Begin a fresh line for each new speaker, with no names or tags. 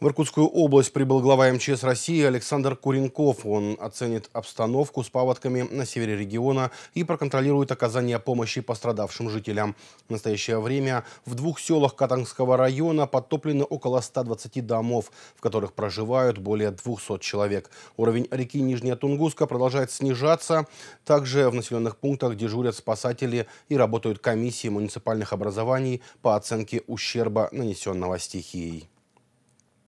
В Иркутскую область прибыл глава МЧС России Александр Куренков. Он оценит обстановку с паводками на севере региона и проконтролирует оказание помощи пострадавшим жителям. В настоящее время в двух селах Катангского района подтоплено около 120 домов, в которых проживают более 200 человек. Уровень реки Нижняя Тунгуска продолжает снижаться. Также в населенных пунктах дежурят спасатели и работают комиссии муниципальных образований по оценке ущерба, нанесенного стихией.